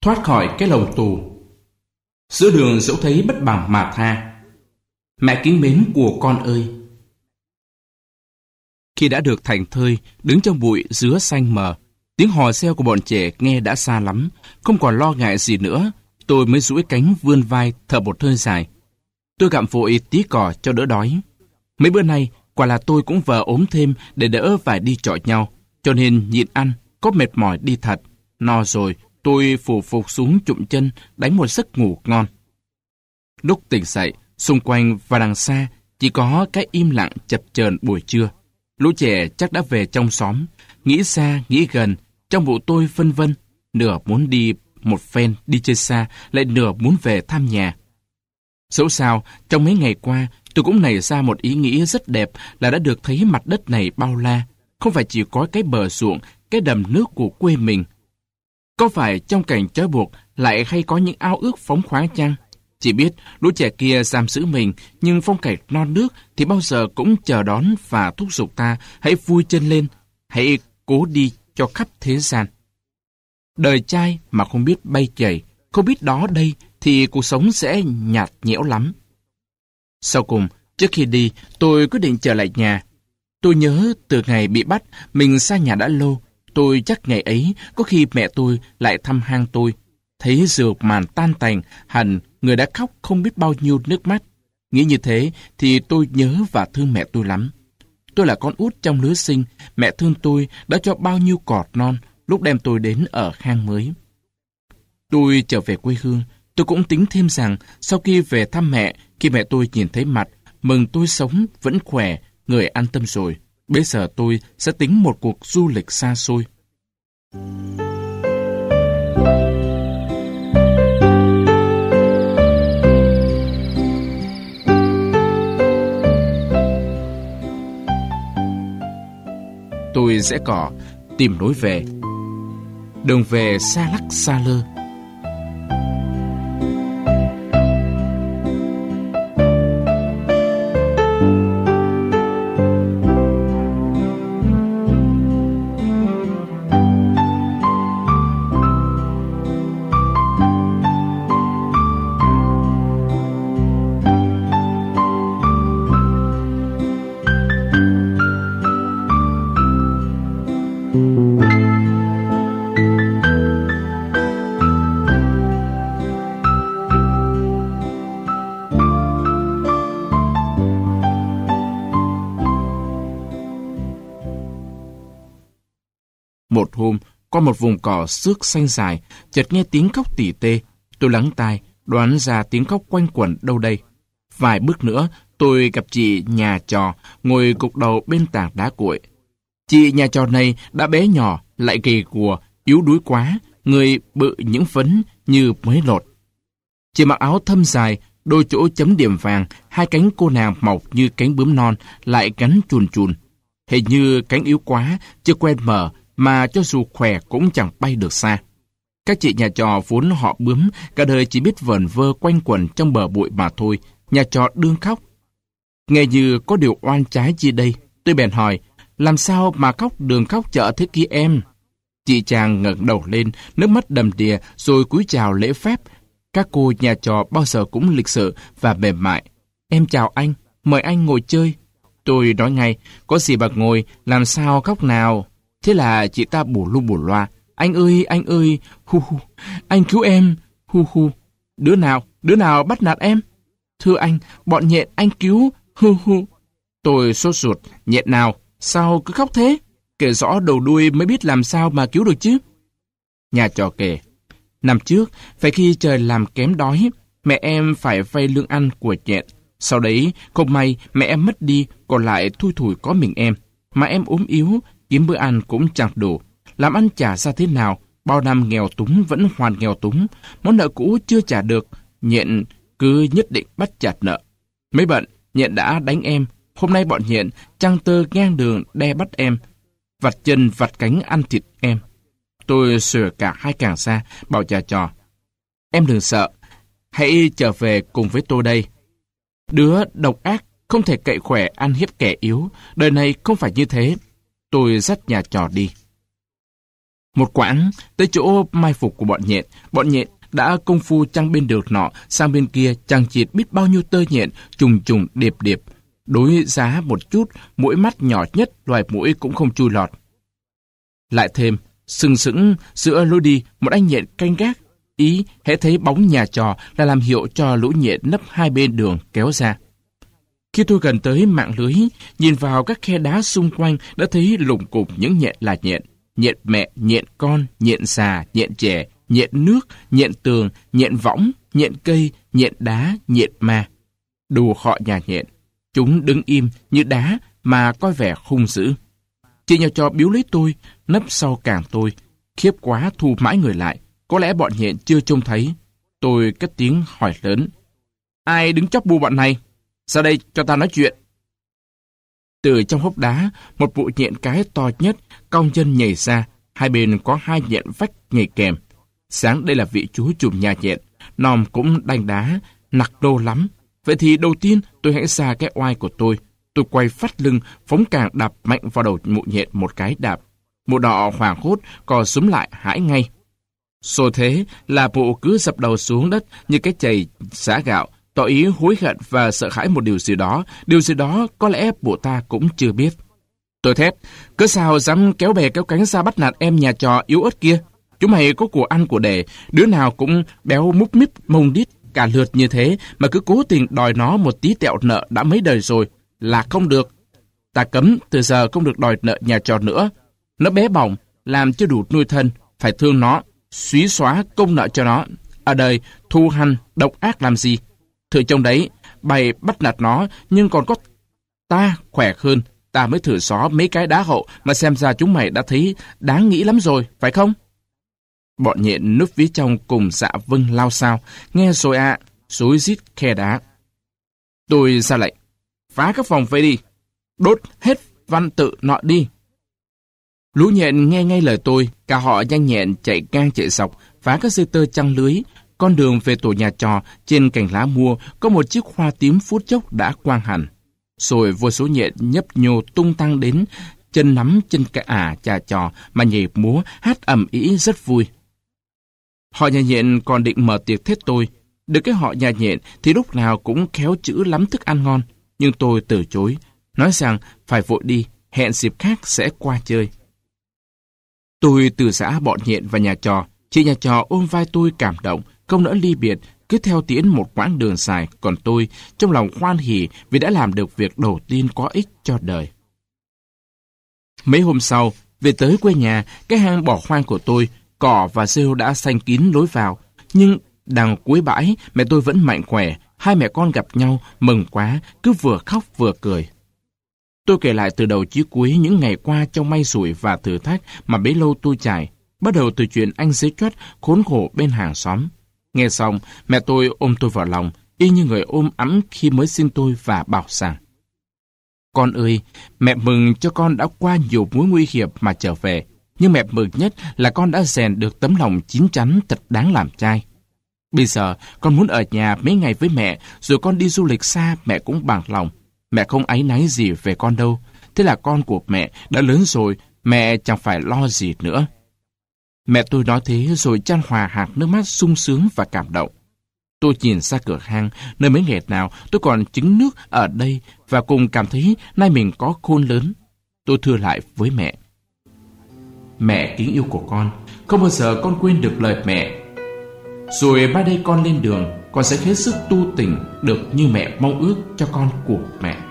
thoát khỏi cái lồng tù. Giữa đường dẫu thấy bất bằng mà tha. Mẹ kính mến của con ơi! Khi đã được thành thơi, đứng trong bụi dứa xanh mờ, tiếng hò reo của bọn trẻ nghe đã xa lắm, không còn lo ngại gì nữa, tôi mới duỗi cánh vươn vai thở một hơi dài. Tôi gặm vội tí cỏ cho đỡ đói. Mấy bữa nay, quả là tôi cũng vờ ốm thêm để đỡ phải đi chọi nhau, cho nên nhịn ăn, có mệt mỏi đi thật, no rồi Tôi phủ phục xuống trụm chân, đánh một giấc ngủ ngon. Lúc tỉnh dậy, xung quanh và đằng xa chỉ có cái im lặng chập chờn buổi trưa. Lũ trẻ chắc đã về trong xóm, nghĩ xa, nghĩ gần, trong bộ tôi phân vân, nửa muốn đi một phen đi chơi xa, lại nửa muốn về thăm nhà. Dẫu sao, trong mấy ngày qua, tôi cũng nảy ra một ý nghĩ rất đẹp là đã được thấy mặt đất này bao la, không phải chỉ có cái bờ ruộng, cái đầm nước của quê mình, có phải trong cảnh trói buộc lại hay có những ao ước phóng khoáng chăng? Chỉ biết lũ trẻ kia giam giữ mình, nhưng phong cảnh non nước thì bao giờ cũng chờ đón và thúc giục ta hãy vui chân lên, hãy cố đi cho khắp thế gian. Đời trai mà không biết bay chảy, không biết đó đây thì cuộc sống sẽ nhạt nhẽo lắm. Sau cùng, trước khi đi, tôi quyết định trở lại nhà. Tôi nhớ từ ngày bị bắt, mình xa nhà đã lâu, Tôi chắc ngày ấy, có khi mẹ tôi lại thăm hang tôi. Thấy dược màn tan tành, hẳn người đã khóc không biết bao nhiêu nước mắt. Nghĩ như thế thì tôi nhớ và thương mẹ tôi lắm. Tôi là con út trong lứa sinh, mẹ thương tôi đã cho bao nhiêu cọt non lúc đem tôi đến ở hang mới. Tôi trở về quê hương, tôi cũng tính thêm rằng sau khi về thăm mẹ, khi mẹ tôi nhìn thấy mặt, mừng tôi sống, vẫn khỏe, người an tâm rồi. Bây giờ tôi sẽ tính một cuộc du lịch xa xôi. Tôi sẽ cỏ tìm lối về. Đường về xa lắc xa lơ. qua một vùng cỏ xước xanh dài, chợt nghe tiếng khóc tỉ tê. Tôi lắng tai, đoán ra tiếng khóc quanh quẩn đâu đây. Vài bước nữa, tôi gặp chị nhà trò ngồi cục đầu bên tảng đá cuội. Chị nhà trò này đã bé nhỏ, lại gầy gùa, yếu đuối quá, người bự những phấn như mới lột. Chị mặc áo thâm dài, đôi chỗ chấm điểm vàng, hai cánh cô nàng mọc như cánh bướm non, lại cánh chuồn chuồn, Hình như cánh yếu quá, chưa quen mở, mà cho dù khỏe cũng chẳng bay được xa. Các chị nhà trò vốn họ bướm, cả đời chỉ biết vờn vơ quanh quẩn trong bờ bụi mà thôi, nhà trò đương khóc. Nghe như có điều oan trái gì đây, tôi bèn hỏi, làm sao mà khóc đường khóc chợ thế kia em? Chị chàng ngẩng đầu lên, nước mắt đầm đìa, rồi cúi chào lễ phép. Các cô nhà trò bao giờ cũng lịch sự và mềm mại. Em chào anh, mời anh ngồi chơi. Tôi nói ngay, có gì bạc ngồi, làm sao khóc nào? Thế là chị ta bù lu bù loa. Anh ơi, anh ơi, hu hu, anh cứu em, hu hu. Đứa nào, đứa nào bắt nạt em? Thưa anh, bọn nhện anh cứu, hu hu. Tôi sốt ruột, nhện nào, sao cứ khóc thế? Kể rõ đầu đuôi mới biết làm sao mà cứu được chứ. Nhà trò kể, năm trước, phải khi trời làm kém đói, mẹ em phải vay lương ăn của nhện. Sau đấy, không may mẹ em mất đi, còn lại thui thủi có mình em. Mà em ốm yếu, kiếm bữa ăn cũng chẳng đủ, làm ăn trả ra thế nào, bao năm nghèo túng vẫn hoàn nghèo túng, món nợ cũ chưa trả được, nhện cứ nhất định bắt chặt nợ. Mấy bận, nhện đã đánh em, hôm nay bọn nhện trăng tơ ngang đường đe bắt em, vặt chân vặt cánh ăn thịt em. Tôi sửa cả hai càng xa, bảo trà trò. Em đừng sợ, hãy trở về cùng với tôi đây. Đứa độc ác không thể cậy khỏe ăn hiếp kẻ yếu, đời này không phải như thế tôi dắt nhà trò đi. Một quãng, tới chỗ mai phục của bọn nhện, bọn nhện đã công phu chăng bên được nọ, sang bên kia chăng chịt biết bao nhiêu tơ nhện, trùng trùng điệp điệp. Đối giá một chút, mũi mắt nhỏ nhất loài mũi cũng không chui lọt. Lại thêm, sừng sững giữa lối đi, một anh nhện canh gác. Ý, hãy thấy bóng nhà trò là làm hiệu cho lũ nhện nấp hai bên đường kéo ra. Khi tôi gần tới mạng lưới, nhìn vào các khe đá xung quanh đã thấy lủng cụm những nhện là nhện. Nhện mẹ, nhện con, nhện già, nhện trẻ, nhện nước, nhện tường, nhện võng, nhện cây, nhện đá, nhện ma. Đủ họ nhà nhện. Chúng đứng im như đá mà coi vẻ hung dữ. Chị nhà cho biếu lấy tôi, nấp sau càng tôi. Khiếp quá thu mãi người lại. Có lẽ bọn nhện chưa trông thấy. Tôi cất tiếng hỏi lớn. Ai đứng chóc bu bọn này? Ra đây cho ta nói chuyện. Từ trong hốc đá, một vụ nhện cái to nhất, cong chân nhảy ra, hai bên có hai nhện vách nhảy kèm. Sáng đây là vị chú chùm nhà nhện, nòm cũng đanh đá, nặc đô lắm. Vậy thì đầu tiên tôi hãy xa cái oai của tôi. Tôi quay phát lưng, phóng càng đạp mạnh vào đầu mụ nhện một cái đạp. Mụ đỏ hoảng hốt, cò súng lại hãi ngay. Xô thế là mụ cứ dập đầu xuống đất như cái chày xả gạo, tỏ ý hối hận và sợ hãi một điều gì đó, điều gì đó có lẽ bộ ta cũng chưa biết. Tôi thét, cớ sao dám kéo bè kéo cánh ra bắt nạt em nhà trò yếu ớt kia? Chúng mày có của ăn của để, đứa nào cũng béo múp míp mông đít cả lượt như thế mà cứ cố tình đòi nó một tí tẹo nợ đã mấy đời rồi là không được. Ta cấm từ giờ không được đòi nợ nhà trò nữa. Nó bé bỏng, làm chưa đủ nuôi thân, phải thương nó, xúy xóa công nợ cho nó. Ở à đời, thu hành, độc ác làm gì? Thử trông đấy, bày bắt nạt nó, nhưng còn có ta khỏe hơn. Ta mới thử xó mấy cái đá hậu mà xem ra chúng mày đã thấy đáng nghĩ lắm rồi, phải không? Bọn nhện núp phía trong cùng dạ vâng lao sao, nghe rồi ạ, à, xối rít khe đá. Tôi ra lệnh, phá các phòng vây đi, đốt hết văn tự nọ đi. Lũ nhện nghe ngay lời tôi, cả họ nhanh nhẹn chạy ngang chạy dọc, phá các dây tơ trăng lưới, con đường về tổ nhà trò trên cành lá mua có một chiếc hoa tím phút chốc đã quang hẳn. Rồi vô số nhện nhấp nhô tung tăng đến, chân nắm chân cái ả trà trò mà nhảy múa hát ẩm ý rất vui. Họ nhà nhện còn định mở tiệc thết tôi. Được cái họ nhà nhện thì lúc nào cũng khéo chữ lắm thức ăn ngon. Nhưng tôi từ chối, nói rằng phải vội đi, hẹn dịp khác sẽ qua chơi. Tôi từ xã bọn nhện và nhà trò, chị nhà trò ôm vai tôi cảm động, không nỡ ly biệt, cứ theo Tiến một quãng đường dài, còn tôi trong lòng khoan hỉ vì đã làm được việc đầu tiên có ích cho đời. Mấy hôm sau, về tới quê nhà, cái hang bỏ hoang của tôi, cỏ và rêu đã xanh kín lối vào, nhưng đằng cuối bãi mẹ tôi vẫn mạnh khỏe, hai mẹ con gặp nhau mừng quá, cứ vừa khóc vừa cười. Tôi kể lại từ đầu chí cuối những ngày qua trong may rủi và thử thách mà bấy lâu tôi trải, bắt đầu từ chuyện anh xế chót khốn khổ bên hàng xóm. Nghe xong, mẹ tôi ôm tôi vào lòng, y như người ôm ấm khi mới sinh tôi và bảo rằng Con ơi, mẹ mừng cho con đã qua nhiều mối nguy hiểm mà trở về. Nhưng mẹ mừng nhất là con đã rèn được tấm lòng chín chắn thật đáng làm trai. Bây giờ, con muốn ở nhà mấy ngày với mẹ, rồi con đi du lịch xa mẹ cũng bằng lòng. Mẹ không áy náy gì về con đâu. Thế là con của mẹ đã lớn rồi, mẹ chẳng phải lo gì nữa. Mẹ tôi nói thế rồi chan hòa hạt nước mắt sung sướng và cảm động. Tôi nhìn ra cửa hang, nơi mấy ngày nào tôi còn trứng nước ở đây và cùng cảm thấy nay mình có khôn lớn. Tôi thưa lại với mẹ. Mẹ kính yêu của con, không bao giờ con quên được lời mẹ. Rồi ba đây con lên đường, con sẽ hết sức tu tỉnh được như mẹ mong ước cho con của mẹ.